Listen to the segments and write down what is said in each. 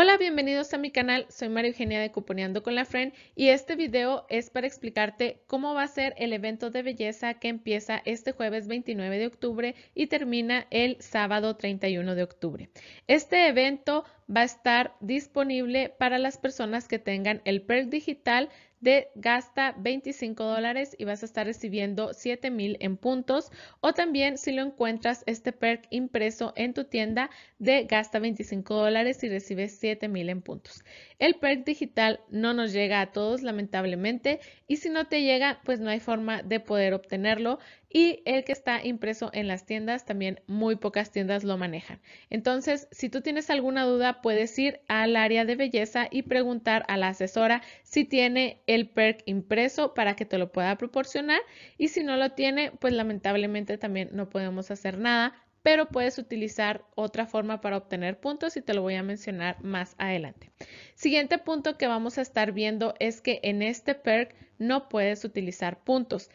Hola, bienvenidos a mi canal. Soy María Eugenia de Cuponeando con la Friend y este video es para explicarte cómo va a ser el evento de belleza que empieza este jueves 29 de octubre y termina el sábado 31 de octubre. Este evento va a estar disponible para las personas que tengan el perk digital de gasta 25 dólares y vas a estar recibiendo 7000 en puntos. O también si lo encuentras este perk impreso en tu tienda de gasta 25 dólares y recibes 7000 en puntos. El perk digital no nos llega a todos, lamentablemente, y si no te llega, pues no hay forma de poder obtenerlo. Y el que está impreso en las tiendas, también muy pocas tiendas lo manejan. Entonces, si tú tienes alguna duda, puedes ir al área de belleza y preguntar a la asesora si tiene el perk impreso para que te lo pueda proporcionar. Y si no lo tiene, pues lamentablemente también no podemos hacer nada pero puedes utilizar otra forma para obtener puntos y te lo voy a mencionar más adelante. Siguiente punto que vamos a estar viendo es que en este perk no puedes utilizar puntos.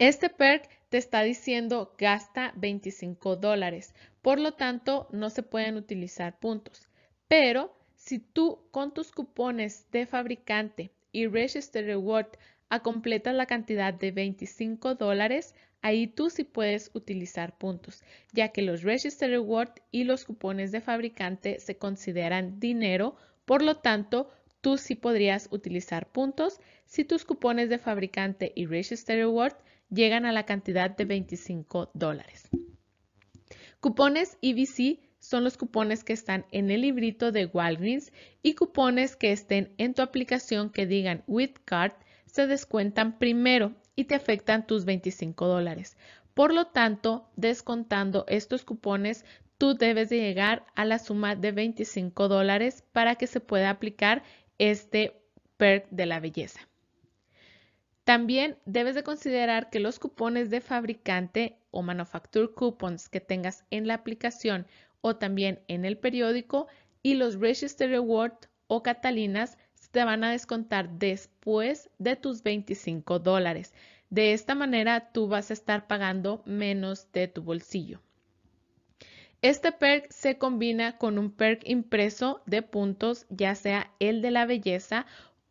Este perk te está diciendo gasta 25 dólares. Por lo tanto, no se pueden utilizar puntos. Pero si tú con tus cupones de fabricante y Register Reward a completas la cantidad de 25 dólares, Ahí tú sí puedes utilizar puntos, ya que los Register Reward y los cupones de fabricante se consideran dinero, por lo tanto, tú sí podrías utilizar puntos si tus cupones de fabricante y Register Reward llegan a la cantidad de 25 dólares. Cupones EBC son los cupones que están en el librito de Walgreens y cupones que estén en tu aplicación que digan with card se descuentan primero y te afectan tus 25 dólares. Por lo tanto, descontando estos cupones, tú debes de llegar a la suma de 25 dólares para que se pueda aplicar este perk de la belleza. También debes de considerar que los cupones de fabricante o manufacture coupons que tengas en la aplicación o también en el periódico y los register reward o catalinas te van a descontar después de tus 25 dólares. De esta manera, tú vas a estar pagando menos de tu bolsillo. Este perk se combina con un perk impreso de puntos, ya sea el de la belleza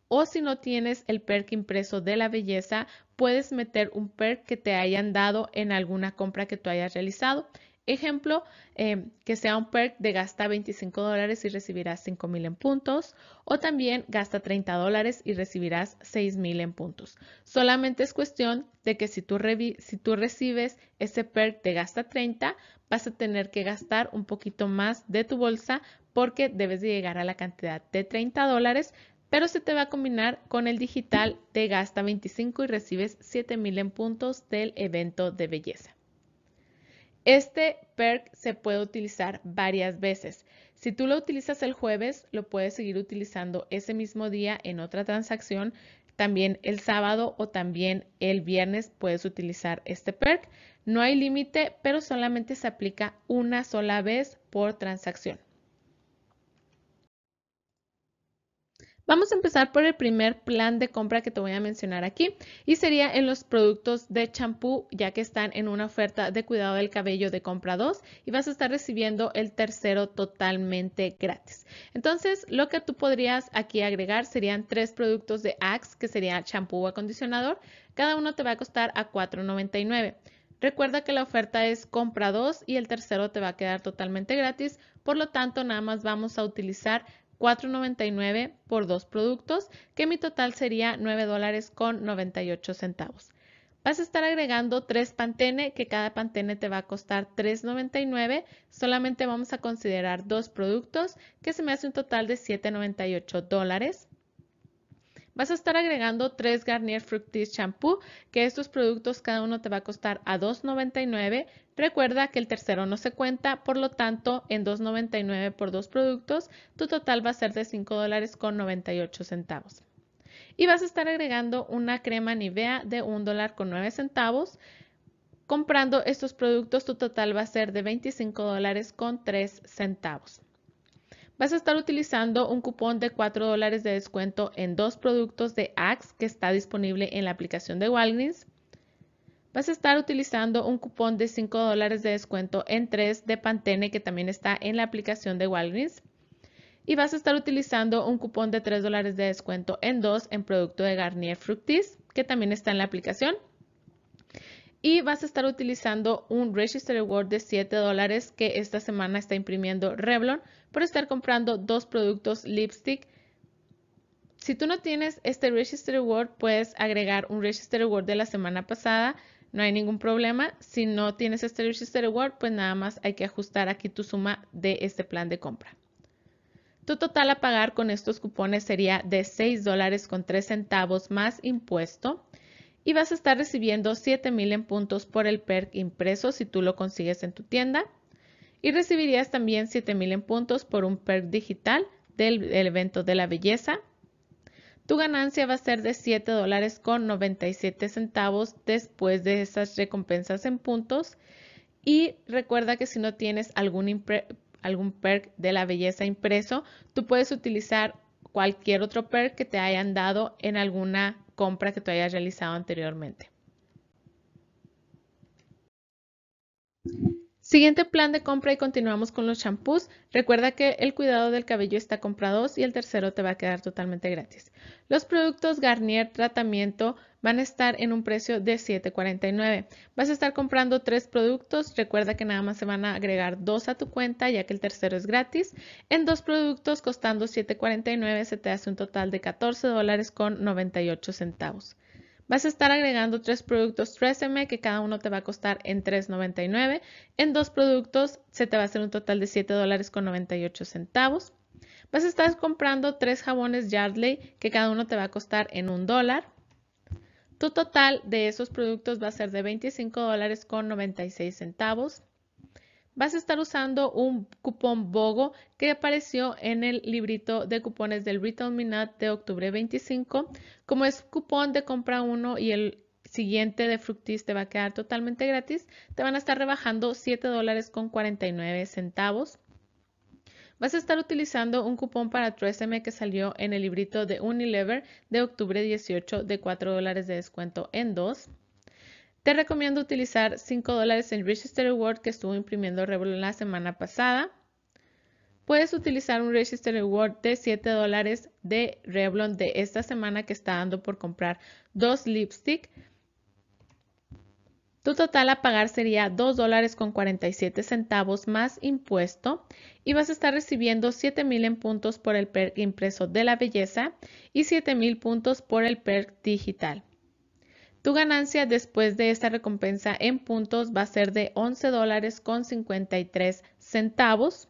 o si no tienes el perk impreso de la belleza, puedes meter un perk que te hayan dado en alguna compra que tú hayas realizado. Ejemplo, em, que sea un perk de gasta 25 dólares y recibirás 5 mil en puntos, o también gasta 30 dólares y recibirás 6 mil en puntos. Solamente es cuestión de que si tú, si tú recibes ese perk de gasta 30, vas a tener que gastar un poquito más de tu bolsa porque debes de llegar a la cantidad de 30 dólares, pero se te va a combinar con el digital de gasta 25 y recibes 7 mil en puntos del evento de belleza. Este perk se puede utilizar varias veces. Si tú lo utilizas el jueves, lo puedes seguir utilizando ese mismo día en otra transacción. También el sábado o también el viernes puedes utilizar este perk. No hay límite, pero solamente se aplica una sola vez por transacción. Vamos a empezar por el primer plan de compra que te voy a mencionar aquí y sería en los productos de champú ya que están en una oferta de cuidado del cabello de compra 2 y vas a estar recibiendo el tercero totalmente gratis. Entonces lo que tú podrías aquí agregar serían tres productos de Axe que sería champú o acondicionador. Cada uno te va a costar a $4.99. Recuerda que la oferta es compra 2 y el tercero te va a quedar totalmente gratis, por lo tanto nada más vamos a utilizar $4.99 por dos productos, que mi total sería $9.98. dólares con centavos. Vas a estar agregando tres pantene, que cada pantene te va a costar $3.99. Solamente vamos a considerar dos productos, que se me hace un total de $7.98 dólares. Vas a estar agregando tres Garnier Fructis Shampoo, que estos productos cada uno te va a costar a $2.99. Recuerda que el tercero no se cuenta, por lo tanto, en $2.99 por dos productos, tu total va a ser de $5.98. Y vas a estar agregando una crema Nivea de $1.09 comprando estos productos tu total va a ser de $25.03 vas a estar utilizando un cupón de 4 dólares de descuento en dos productos de Axe que está disponible en la aplicación de Walgreens. Vas a estar utilizando un cupón de 5 dólares de descuento en 3 de Pantene que también está en la aplicación de Walgreens. Y vas a estar utilizando un cupón de 3 dólares de descuento en dos en producto de Garnier Fructis que también está en la aplicación y vas a estar utilizando un Register Award de 7 dólares que esta semana está imprimiendo Revlon por estar comprando dos productos lipstick. Si tú no tienes este Register Award, puedes agregar un Register Award de la semana pasada. No hay ningún problema. Si no tienes este Register Award, pues nada más hay que ajustar aquí tu suma de este plan de compra. Tu total a pagar con estos cupones sería de $6.03 dólares con centavos más impuesto y vas a estar recibiendo $7,000 en puntos por el perk impreso si tú lo consigues en tu tienda y recibirías también 7000 en puntos por un perk digital del, evento de la belleza. Tu ganancia va a ser de 7 dólares con 97 centavos después de esas recompensas en puntos. Y recuerda que si no tienes algún, algún perk de la belleza impreso, tú puedes utilizar cualquier otro perk que te hayan dado en alguna compra que tú hayas realizado anteriormente. Siguiente plan de compra y continuamos con los champús. Recuerda que el cuidado del cabello está comprado y el tercero te va a quedar totalmente gratis. Los productos Garnier Tratamiento van a estar en un precio de $7.49. Vas a estar comprando tres productos. Recuerda que nada más se van a agregar dos a tu cuenta ya que el tercero es gratis. En dos productos costando $7.49 se te hace un total de $14.98 Vas a estar agregando tres productos 3M que cada uno te va a costar en $3.99. En dos productos se te va a hacer un total de $7.98. Vas a estar comprando tres jabones Yardley que cada uno te va a costar en un dólar. Tu total de esos productos va a ser de $25.96 vas a estar usando un cupón BOGO que apareció en el librito de cupones del Retail Minat de octubre 25. Como es cupón de compra uno y el siguiente de Fructis te va a quedar totalmente gratis, te van a estar rebajando $7.49. con 49 centavos. Vas a estar utilizando un cupón para 3M que salió en el librito de Unilever de octubre 18 de 4 de descuento en 2. Te recomiendo utilizar 5 en Register Award que estuvo imprimiendo Revlon la semana pasada. Puedes utilizar un Register Award de 7 de Revlon de esta semana que está dando por comprar dos lipstick. Tu total a pagar sería $2.47 más impuesto y vas a estar recibiendo 7000 en puntos por el perk impreso de la belleza y 7000 puntos por el perk digital. Tu ganancia después de esta recompensa en puntos va a ser de $11.53. dólares con centavos.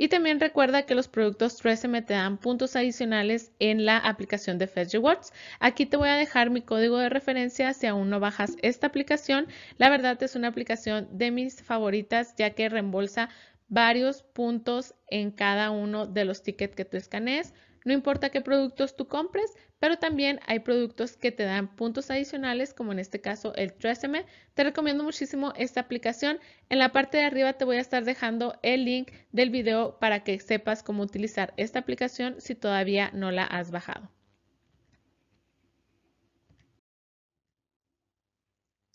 Y también recuerda que los productos 3M te dan puntos adicionales en la aplicación de Fetch Rewards. Aquí te voy a dejar mi código de referencia si aún no bajas esta aplicación. La verdad es una aplicación de mis favoritas ya que reembolsa varios puntos en cada uno de los tickets que tú escanees. No importa qué productos tú compres, pero también hay productos que te dan puntos adicionales, como en este caso el Tresemme. Te recomiendo muchísimo esta aplicación. En la parte de arriba te voy a estar dejando el link del video para que sepas cómo utilizar esta aplicación si todavía no la has bajado.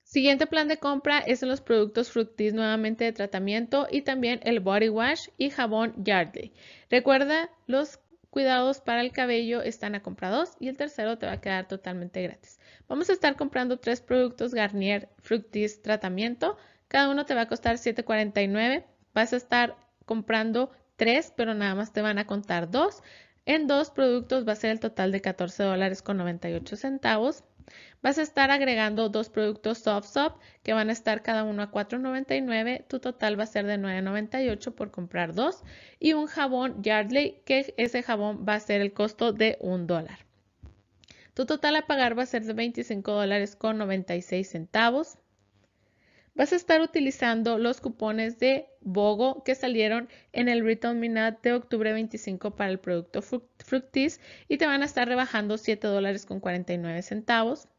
Siguiente plan de compra es los productos Fructis nuevamente de tratamiento y también el Body Wash y jabón Yardley. Recuerda los cuidados para el cabello están a compra dos y el tercero te va a quedar totalmente gratis. Vamos a estar comprando tres productos Garnier Fructis Tratamiento. Cada uno te va a costar $7.49. Vas a estar comprando tres, pero nada más te van a contar dos. En dos productos va a ser el total de $14.98 dólares con centavos. Vas a estar agregando dos productos soft soft que van a estar cada uno a $4.99. Tu total va a ser de $9.98 por comprar dos. Y un jabón Yardley que ese jabón va a ser el costo de un dólar. Tu total a pagar va a ser de $25.96. Vas a estar utilizando los cupones de BOGO que salieron en el Return Minute de octubre 25 para el producto Fructis y te van a estar rebajando $7.49.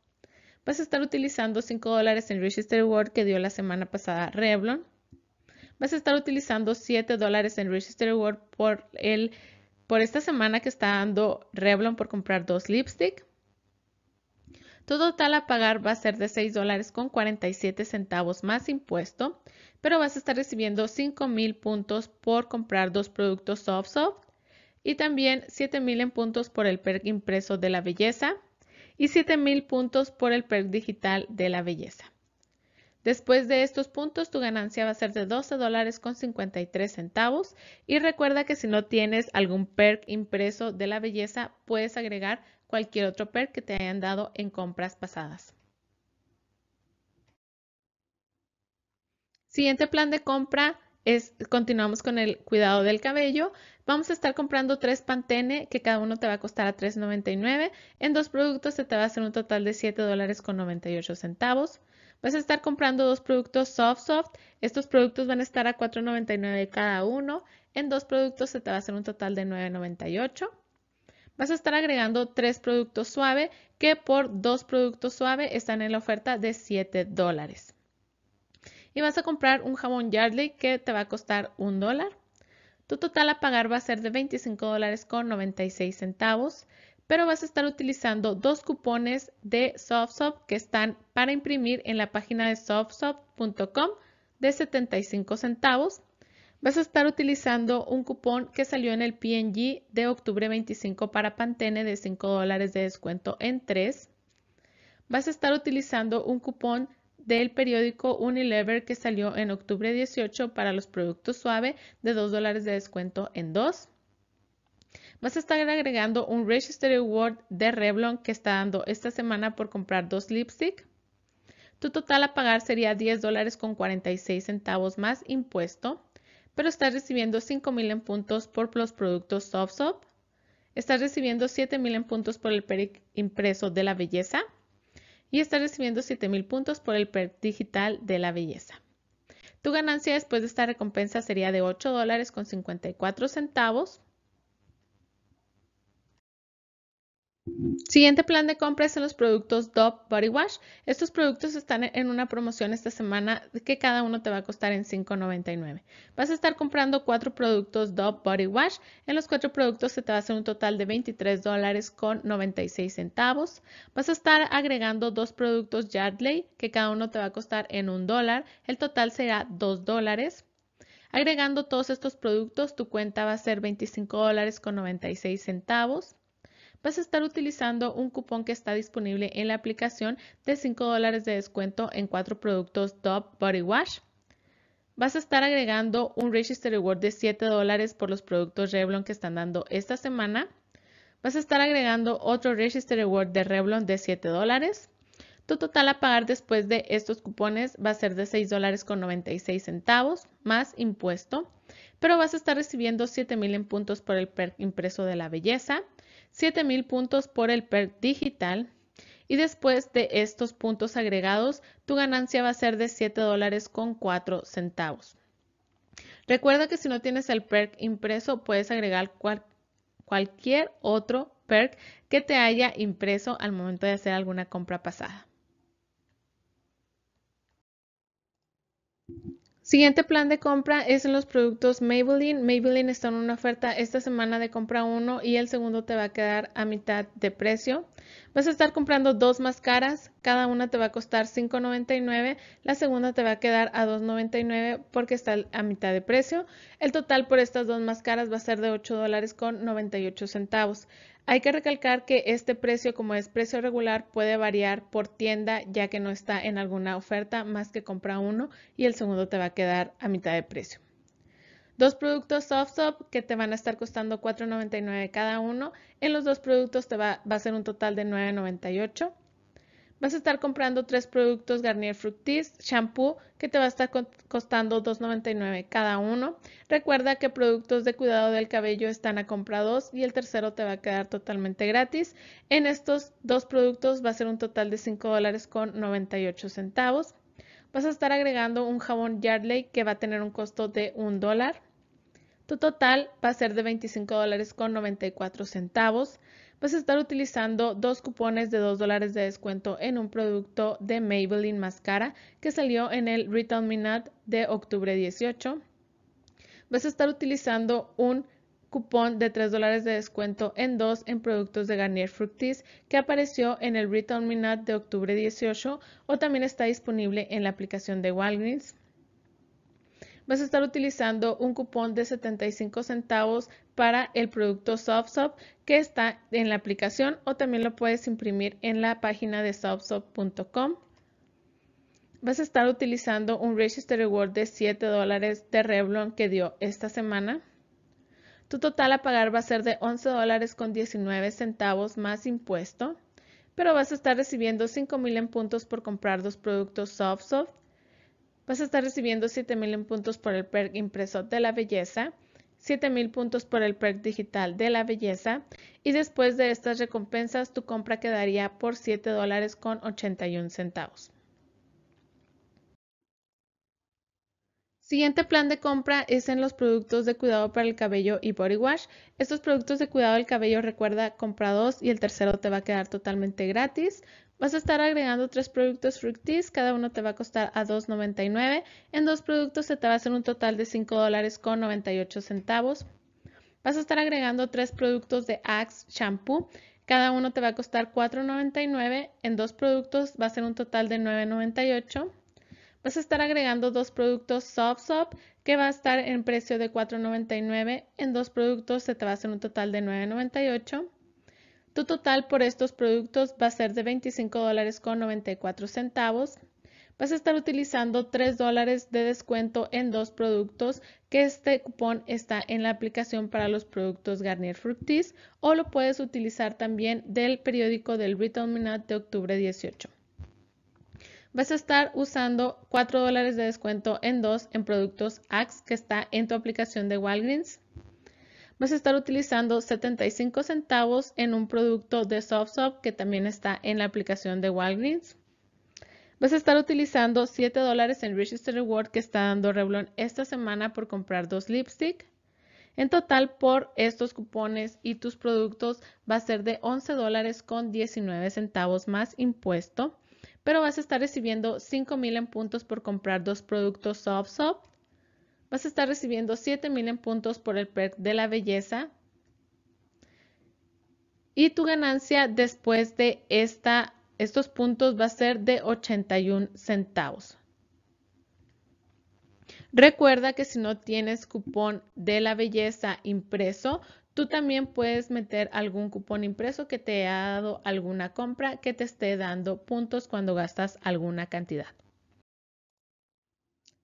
Vas a estar utilizando 5 dólares en Register Award que dio la semana pasada Revlon. Vas a estar utilizando 7 dólares en Register Award por, esta semana que está dando Revlon por comprar dos lipstick. Tu total a pagar va a ser de 6 dólares con 47 centavos más impuesto, pero vas a estar recibiendo 5,000 puntos por comprar dos productos soft soft y también 7,000 en puntos por el perk impreso de la belleza y 7.000 puntos por el perk digital de la belleza. Después de estos puntos, tu ganancia va a ser de 12 dólares con 53 centavos y recuerda que si no tienes algún perk impreso de la belleza, puedes agregar cualquier otro perk que te hayan dado en compras pasadas. Siguiente plan de compra es continuamos con el cuidado del cabello. Vamos a estar comprando tres Pantene que cada uno te va a costar a $3.99. En dos productos se te va a hacer un total de $7.98. Vas a estar comprando dos productos Soft Soft. Estos productos van a estar a $4.99 cada uno. En dos productos se te va a hacer un total de $9.98. Vas a estar agregando tres productos suave que por dos productos suave están en la oferta de $7 y vas a comprar un jabón Yardley que te va a costar un dólar. Tu total a pagar va a ser de 25 con centavos, pero vas a estar utilizando dos cupones de SoftSoft que están para imprimir en la página de softsoft.com de 75 centavos. Vas a estar utilizando un cupón que salió en el PNG de octubre 25 para Pantene de 5 de descuento en 3. Vas a estar utilizando un cupón del periódico Unilever que salió en octubre 18 para los productos suave de 2 dólares de descuento en 2. Vas a estar agregando un Register Award de Revlon que está dando esta semana por comprar dos lipstick. Tu total a pagar sería 10 dólares con 46 centavos más impuesto, pero estás recibiendo $5,000 mil en puntos por los productos Soft Soap. Estás recibiendo $7,000 mil en puntos por el impreso de la belleza y está recibiendo 7.000 puntos por el PER digital de la belleza. Tu ganancia después de esta recompensa sería de 8 dólares con 54 centavos Siguiente plan de compra son los productos Dove Body Wash. Estos productos están en una promoción esta semana que cada uno te va a costar en $5.99. Vas a estar comprando cuatro productos Dove Body Wash. En los cuatro productos se te va a hacer un total de $23.96. Vas a estar agregando dos productos Yardley que cada uno te va a costar en un dólar. El total será $2. Agregando todos estos productos, tu cuenta va a ser $25.96 vas a estar utilizando un cupón que está disponible en la aplicación de 5 de descuento en cuatro productos Dove Body Wash. Vas a estar agregando un Register Reward de 7 por los productos Revlon que están dando esta semana. Vas a estar agregando otro Register Reward de Revlon de 7 Tu total a pagar después de estos cupones va a ser de $6.96 más impuesto pero vas a estar recibiendo 7000 en puntos por el perk impreso de la belleza, 7000 puntos por el perk digital, y después de estos puntos agregados, tu ganancia va a ser de 7 dólares con 4 centavos. Recuerda que si no tienes el perk impreso, puedes agregar cualquier otro perk que te haya impreso al momento de hacer alguna compra pasada. Siguiente plan de compra es en los productos Maybelline. Maybelline está en una oferta esta semana de compra uno y el segundo te va a quedar a mitad de precio. Vas a estar comprando dos máscaras, cada una te va a costar $5.99, la segunda te va a quedar a $2.99 porque está a mitad de precio. El total por estas dos máscaras va a ser de $8.98. Hay que recalcar que este precio, como es precio regular, puede variar por tienda ya que no está en alguna oferta más que compra uno y el segundo te va a quedar a mitad de precio. Dos productos soft top que te van a estar costando $4.99 cada uno. En los dos productos te va, a ser un total de $9.98. Vas a estar comprando tres productos Garnier Fructis shampoo que te va a estar costando $2.99 cada uno. Recuerda que productos de cuidado del cabello están a compra dos y el tercero te va a quedar totalmente gratis. En estos dos productos va a ser un total de $5.98 centavos. Vas a estar agregando un jabón Yardley que va a tener un costo de un dólar. Tu total va a ser de $25.94. dólares con centavos. Vas a estar utilizando dos cupones de 2 dólares de descuento en un producto de Maybelline Mascara que salió en el Retail Minute de octubre 18. Vas a estar utilizando un cupón de 3 dólares de descuento en dos en productos de Garnier Fructis que apareció en el Return Minute de octubre 18 o también está disponible en la aplicación de Walgreens. Vas a estar utilizando un cupón de 75 centavos para el producto SoftSop que está en la aplicación o también lo puedes imprimir en la página de softsop.com. vas a estar utilizando un Register Reward de 7 dólares de Revlon que dio esta semana. Tu total a pagar va a ser de 11 dólares con 19 centavos más impuesto, pero vas a estar recibiendo 5,000 en puntos por comprar dos productos SoftSoft. Soft. Vas a estar recibiendo 7,000 en puntos por el perk impreso de la belleza, 7,000 puntos por el perk digital de la belleza y después de estas recompensas tu compra quedaría por $7.81. dólares con centavos. Siguiente plan de compra es en los productos de cuidado para el cabello y body wash. Estos productos de cuidado del cabello, recuerda, compra dos y el tercero te va a quedar totalmente gratis. Vas a estar agregando tres productos Fructis, cada uno te va a costar a $2.99. En dos productos se te va a hacer un total de $5.98. Vas a estar agregando tres productos de Axe Shampoo, cada uno te va a costar $4.99. En dos productos va a ser un total de $9.98 vas a estar agregando dos productos SoftSop que va a estar en precio de $4.99. En dos productos se te va a hacer un total de $9.98. Tu total por estos productos va a ser de $25.94. Vas a estar utilizando $3 de descuento en dos productos que este cupón está en la aplicación para los productos Garnier Fructis o lo puedes utilizar también del periódico del Retail de octubre 18 vas a estar usando 4 dólares de descuento en dos en productos Axe que está en tu aplicación de Walgreens. Vas a estar utilizando 75 centavos en un producto de SoftSoft que también está en la aplicación de Walgreens. Vas a estar utilizando 7 dólares en Register Reward que está dando Revlon esta semana por comprar dos lipstick. En total por estos cupones y tus productos va a ser de 11 dólares con 19 centavos más impuesto pero vas a estar recibiendo mil en puntos por comprar dos productos Soft Soft. Vas a estar recibiendo mil en puntos por el perk de la belleza. Y tu ganancia después de esta, estos puntos va a ser de 81 centavos. Recuerda que si no tienes cupón de la belleza impreso, Tú también puedes meter algún cupón impreso que te ha dado alguna compra que te esté dando puntos cuando gastas alguna cantidad.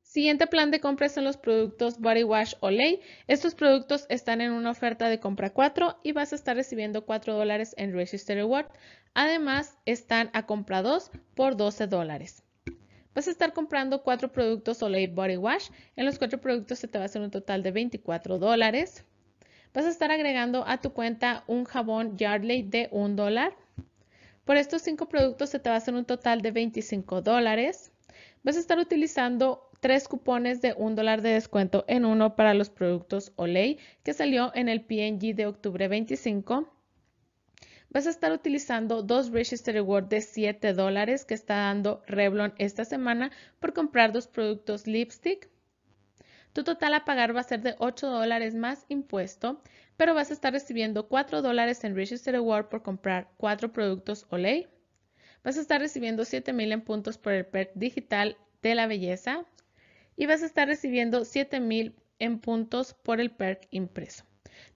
Siguiente plan de compra son los productos Body Wash Olay. Estos productos están en una oferta de compra 4 y vas a estar recibiendo 4 dólares en Register Reward. Además, están a compra 2 por 12 dólares. Vas a estar comprando 4 productos Olay Body Wash. En los 4 productos se te va a hacer un total de 24 dólares vas a estar agregando a tu cuenta un jabón Yardley de un dólar. Por estos cinco productos se te va a hacer un total de 25 dólares. Vas a estar utilizando tres cupones de un dólar de descuento en uno para los productos Olay que salió en el PNG de octubre 25. Vas a estar utilizando dos Register Award de 7 dólares que está dando Revlon esta semana por comprar dos productos lipstick. Tu total a pagar va a ser de 8 dólares más impuesto, pero vas a estar recibiendo 4 dólares en Register Award por comprar 4 productos Olay. Vas a estar recibiendo 7000 en puntos por el perk digital de la belleza y vas a estar recibiendo 7000 en puntos por el perk impreso.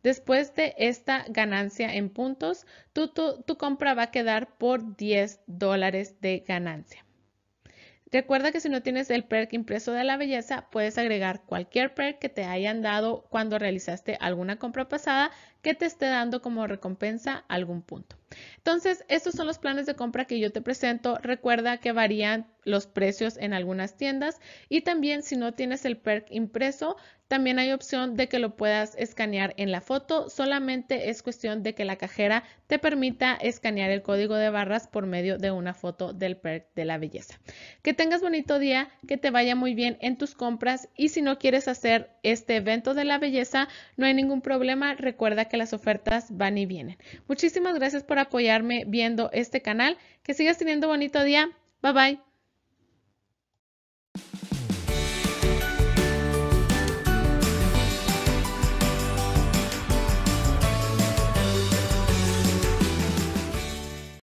Después de esta ganancia en puntos, tu, tu compra va a quedar por 10 dólares de ganancia. Recuerda que si no tienes el perk impreso de la belleza, puedes agregar cualquier perk que te hayan dado cuando realizaste alguna compra pasada que te esté dando como recompensa algún punto. Entonces, estos son los planes de compra que yo te presento. Recuerda que varían los precios en algunas tiendas y también si no tienes el perk impreso, también hay opción de que lo puedas escanear en la foto. Solamente es cuestión de que la cajera te permita escanear el código de barras por medio de una foto del perk de la belleza. Que tengas bonito día, que te vaya muy bien en tus compras y si no quieres hacer este evento de la belleza, no hay ningún problema. Recuerda que las ofertas van y vienen. Muchísimas gracias por apoyarme viendo este canal. Que sigas teniendo bonito día. Bye bye.